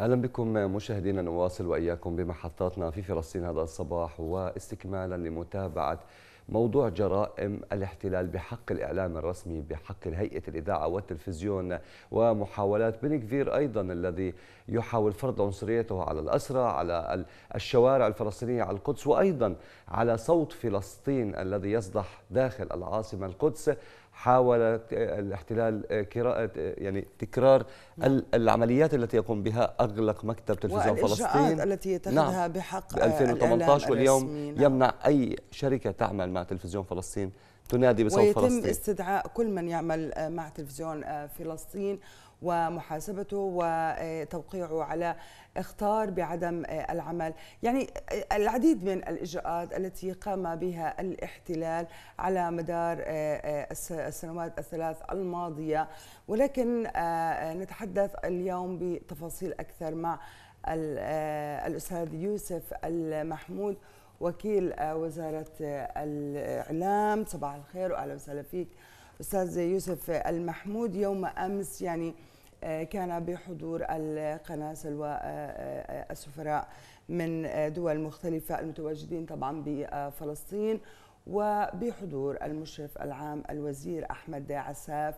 اهلا بكم مشاهدينا نواصل واياكم بمحطاتنا في فلسطين هذا الصباح واستكمالا لمتابعه موضوع جرائم الاحتلال بحق الإعلام الرسمي بحق هيئة الإذاعة والتلفزيون ومحاولات بنكفير أيضا الذي يحاول فرض عنصريته على الأسرى على الشوارع الفلسطينية على القدس وأيضا على صوت فلسطين الذي يصدح داخل العاصمة القدس حاول الاحتلال كراءة يعني تكرار نعم. العمليات التي يقوم بها اغلق مكتب تلفزيون فلسطين التي يتخذها نعم بحق 2018 واليوم نعم. يمنع اي شركه تعمل مع تلفزيون فلسطين تنادي بصوت ويتم فلسطين ويتم استدعاء كل من يعمل آه، مع تلفزيون آه، فلسطين ومحاسبته وتوقيعه على اختار بعدم آه، العمل يعني العديد من الإجراءات التي قام بها الاحتلال على مدار السنوات الثلاث الماضية ولكن نتحدث اليوم بتفاصيل أكثر مع الأستاذ يوسف المحمود وكيل آه، وزارة آه، الإعلام صباح الخير وأهلا وسهلا فيك أستاذ يوسف آه، المحمود يوم أمس يعني كان بحضور القناة سلوى السفراء من دول مختلفة المتواجدين طبعا بفلسطين وبحضور المشرف العام الوزير أحمد عساف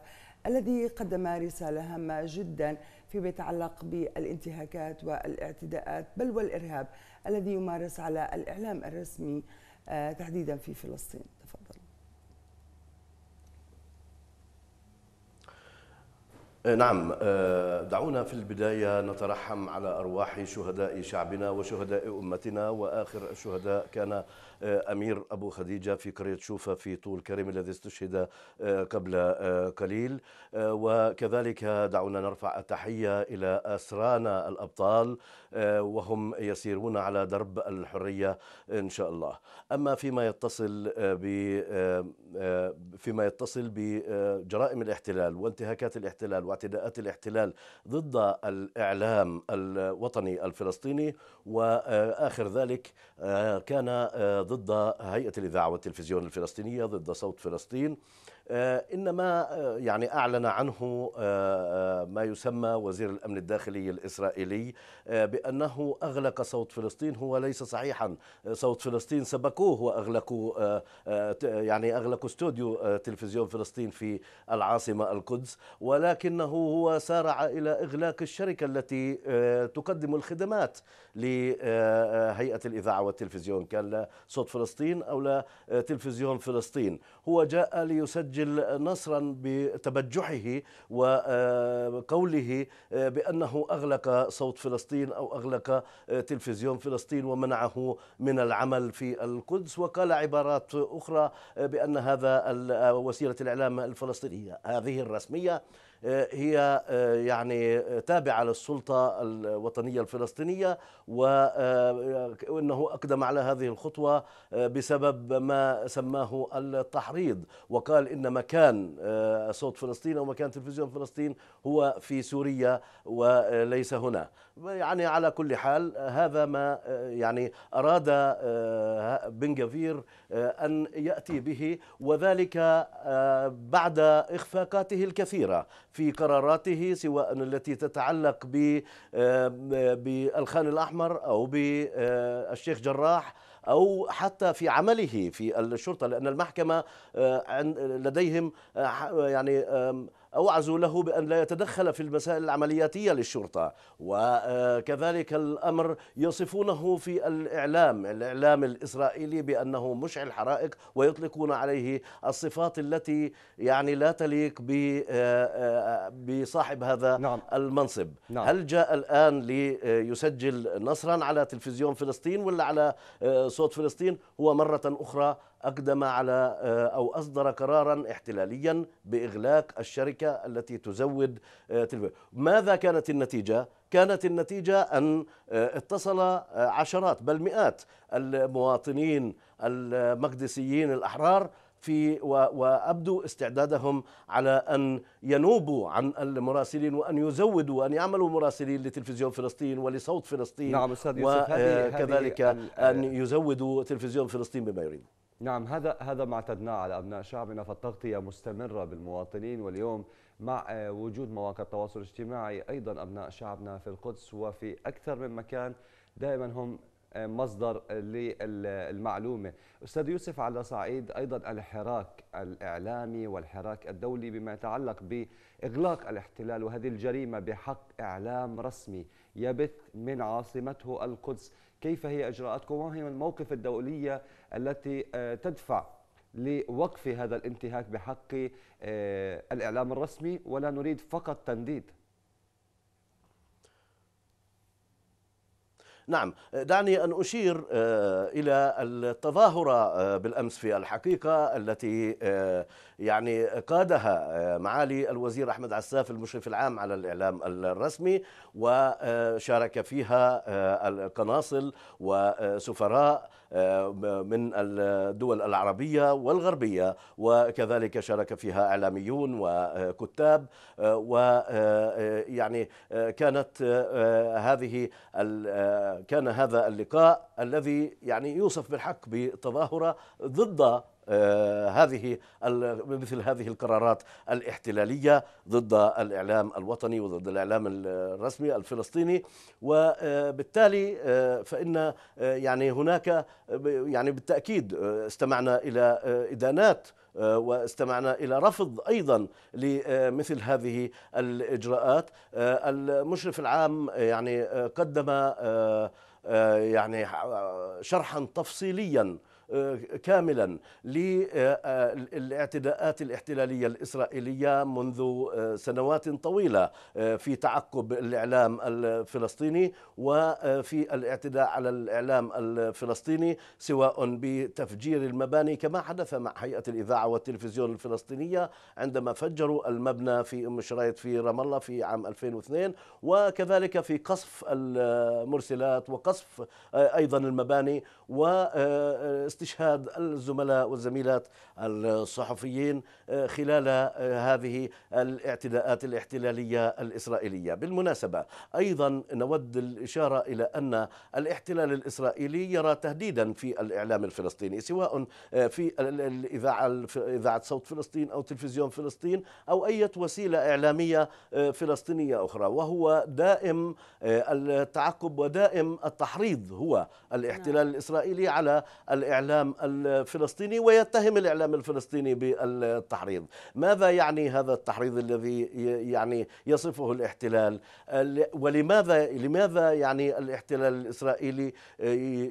الذي قدم رسالة هامة جدا فيما يتعلق بالانتهاكات والاعتداءات بل والإرهاب الذي يمارس على الإعلام الرسمي آه، تحديدا في فلسطين آه، نعم آه، دعونا في البداية نترحم على أرواح شهداء شعبنا وشهداء أمتنا وآخر الشهداء كان آه، أمير أبو خديجة في قرية شوفة في طول كرم الذي استشهد قبل قليل وكذلك دعونا نرفع التحية إلى أسرانا الأبطال وهم يسيرون على درب الحرية إن شاء الله أما فيما يتصل ب فيما يتصل بجرائم الاحتلال وانتهاكات الاحتلال واعتداءات الاحتلال ضد الإعلام الوطني الفلسطيني وآخر ذلك آه، كان آه، ضد هيئة الإذاعة والتلفزيون الفلسطينية ضد صوت فلسطين آه، إنما آه، يعني أعلن عنه آه، ما يسمى وزير الأمن الداخلي الإسرائيلي بأنه أغلق صوت فلسطين هو ليس صحيحا صوت فلسطين سبقوه وأغلقوا يعني أغلقوا استوديو تلفزيون فلسطين في العاصمة القدس ولكنه هو سارع إلى إغلاق الشركة التي تقدم الخدمات لهيئة الإذاعة والتلفزيون كان لا صوت فلسطين أو لا تلفزيون فلسطين هو جاء ليسجل يسجل نصرا بتبجحه وقوله بأنه أغلق صوت فلسطين أو أغلق تلفزيون فلسطين ومنعه من العمل في القدس وقال عبارات أخرى بأن هذا وسيلة الإعلام الفلسطينية هذه الرسمية آه، هي آه، يعني آه، تابعة للسلطة الوطنية الفلسطينية وأنه أقدم على هذه الخطوة بسبب ما سماه التحريض وقال إن مكان صوت فلسطين أو مكان تلفزيون فلسطين هو في سوريا وليس هنا يعني على كل حال هذا ما يعني أراد بن جفير أن يأتي به وذلك بعد إخفاقاته الكثيرة في قراراته سواء التي تتعلق آه، بالخان الأحمر أو بالشيخ آه، جراح أو حتى في عمله في الشرطة لأن المحكمة آه، لديهم يعني أوعزوا له بأن لا يتدخل في المسائل العملياتية للشرطة وكذلك الأمر يصفونه في الإعلام الإعلام الإسرائيلي بأنه مشعل حرائق ويطلقون عليه الصفات التي يعني لا تليق بصاحب هذا نعم. المنصب نعم. هل جاء الآن ليسجل نصرا على تلفزيون فلسطين ولا على آه، صوت فلسطين هو مرة أخرى أقدم على آه، أو أصدر قرارا احتلاليا بإغلاق الشركة التي تزود آه، تلفزيون ماذا كانت النتيجة؟ كانت النتيجة أن آه، اتصل عشرات بل مئات المواطنين المقدسيين الأحرار في وابدوا استعدادهم على ان ينوبوا عن المراسلين وان يزودوا وان يعملوا مراسلين لتلفزيون فلسطين ولصوت فلسطين نعم استاذ يوسف وكذلك هذه ان يزودوا تلفزيون فلسطين بما يريدون نعم هذا هذا ما اعتدناه على ابناء شعبنا فالتغطيه مستمره بالمواطنين واليوم مع آه، وجود مواقع التواصل الاجتماعي ايضا ابناء شعبنا في القدس وفي اكثر من مكان دائما هم مصدر للمعلومة أستاذ يوسف على صعيد أيضا الحراك الإعلامي والحراك الدولي بما يتعلق بإغلاق الاحتلال وهذه الجريمة بحق إعلام رسمي يبث من عاصمته القدس كيف هي إجراءاتكم وما هي الموقف الدولية التي آه، تدفع لوقف هذا الانتهاك بحق آه، الإعلام الرسمي ولا نريد فقط تنديد نعم دعني أن أشير آه، إلى التظاهرة آه، بالأمس في الحقيقة التي آه، يعني قادها معالي الوزير أحمد عساف المشرف العام على الإعلام الرسمي وشارك فيها القناصل وسفراء من الدول العربية والغربية وكذلك شارك فيها إعلاميون وكتاب ويعني كانت هذه كان هذا اللقاء الذي يعني يوصف بالحق بتظاهرة ضد آه، هذه مثل هذه القرارات الاحتلاليه ضد الاعلام الوطني وضد الاعلام الرسمي الفلسطيني وبالتالي آه، فان آه، يعني هناك يعني بالتاكيد استمعنا الى ادانات واستمعنا الى رفض ايضا لمثل هذه الاجراءات المشرف العام يعني قدم يعني شرحا تفصيليا آه، كاملا للاعتداءات الاحتلالية الإسرائيلية منذ آه، سنوات طويلة آه، في تعقب الإعلام الفلسطيني وفي الاعتداء على الإعلام الفلسطيني سواء بتفجير المباني كما حدث مع هيئة الإذاعة والتلفزيون الفلسطينية عندما فجروا المبنى في أم شريط في رام الله في عام 2002 وكذلك في قصف المرسلات وقصف أيضا المباني و استشهاد الزملاء والزميلات الصحفيين آه، خلال آه، هذه الاعتداءات الاحتلالية الإسرائيلية بالمناسبة أيضا نود الإشارة إلى أن الاحتلال الإسرائيلي يرى تهديدا في الإعلام الفلسطيني سواء آه، في الإذاعة إذاعة صوت فلسطين أو تلفزيون فلسطين أو أي وسيلة إعلامية فلسطينية أخرى وهو دائم التعقب ودائم التحريض هو الاحتلال نعم. الإسرائيلي على الإعلام الإعلام الفلسطيني ويتهم الإعلام الفلسطيني بالتحريض ماذا يعني هذا التحريض الذي يعني يصفه الاحتلال ولماذا لماذا يعني الاحتلال الإسرائيلي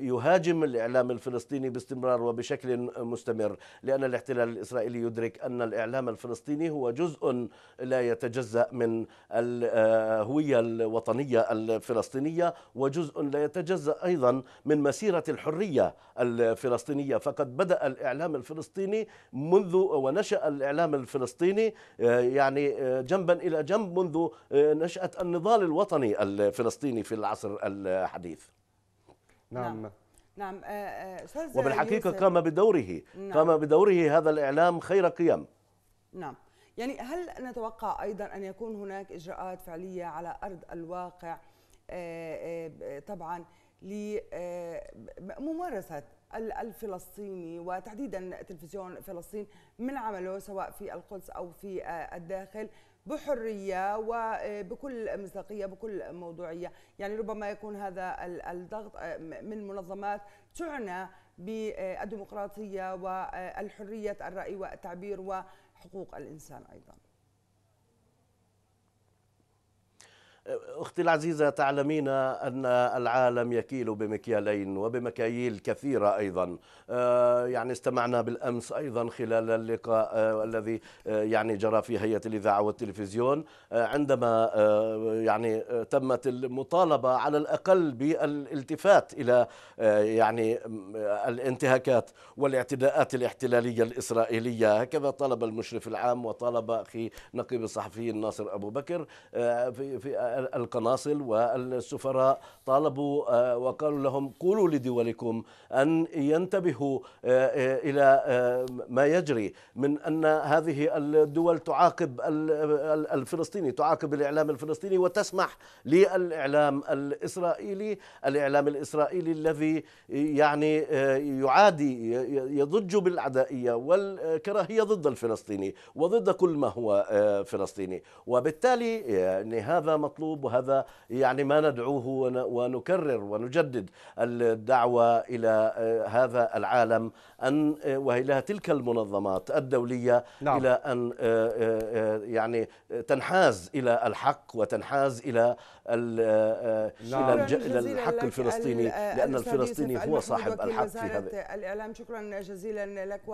يهاجم الإعلام الفلسطيني باستمرار وبشكل مستمر لأن الاحتلال الإسرائيلي يدرك أن الإعلام الفلسطيني هو جزء لا يتجزأ من الهوية الوطنية الفلسطينية وجزء لا يتجزأ أيضا من مسيرة الحرية الفلسطينية الفلسطينية فقد بدأ الإعلام الفلسطيني منذ ونشأ الإعلام الفلسطيني آه، يعني آه، جنبا إلى جنب منذ آه، نشأة النضال الوطني الفلسطيني في العصر الحديث نعم, نعم. نعم استاذ وبالحقيقه يوسف. قام بدوره نعم. قام بدوره هذا الاعلام خير قيم نعم يعني هل نتوقع ايضا ان يكون هناك اجراءات فعليه على ارض الواقع طبعا لممارسه الفلسطيني وتحديدا تلفزيون فلسطين من عمله سواء في القدس أو في آه، الداخل بحرية وبكل آه، مصداقية بكل موضوعية يعني ربما يكون هذا الضغط آه، من منظمات تعنى بالديمقراطية والحرية الرأي والتعبير وحقوق الإنسان أيضاً أختي العزيزة تعلمين أن العالم يكيل بمكيالين وبمكاييل كثيرة أيضا آه، يعني استمعنا بالأمس أيضا خلال اللقاء آه، الذي آه، يعني جرى في هيئة الإذاعة والتلفزيون عندما يعني تمت المطالبة على الأقل بالالتفات إلى يعني الانتهاكات والاعتداءات الاحتلالية الإسرائيلية هكذا طلب المشرف العام وطلب أخي نقيب الصحفيين ناصر أبو بكر في القناصل والسفراء طالبوا آه، وقالوا لهم قولوا لدولكم أن ينتبهوا آه، آه، إلى ما يجري من أن هذه الدول تعاقب الفلسطيني تعاقب الإعلام الفلسطيني وتسمح للإعلام الإسرائيلي الإعلام الإسرائيلي الذي يعني يعادي يضج بالعدائية والكراهية ضد الفلسطيني وضد كل ما هو فلسطيني وبالتالي يعني هذا مطلوب المطلوب وهذا يعني ما ندعوه ونكرر ونجدد الدعوة إلى آه، هذا العالم أن آه، وإلى تلك المنظمات الدولية نعم. إلى أن آه، يعني تنحاز إلى الحق وتنحاز إلى نعم. إلى, الحق الفلسطيني لأن الفلسطيني هو صاحب الحق في هذا الإعلام شكرا جزيلا لك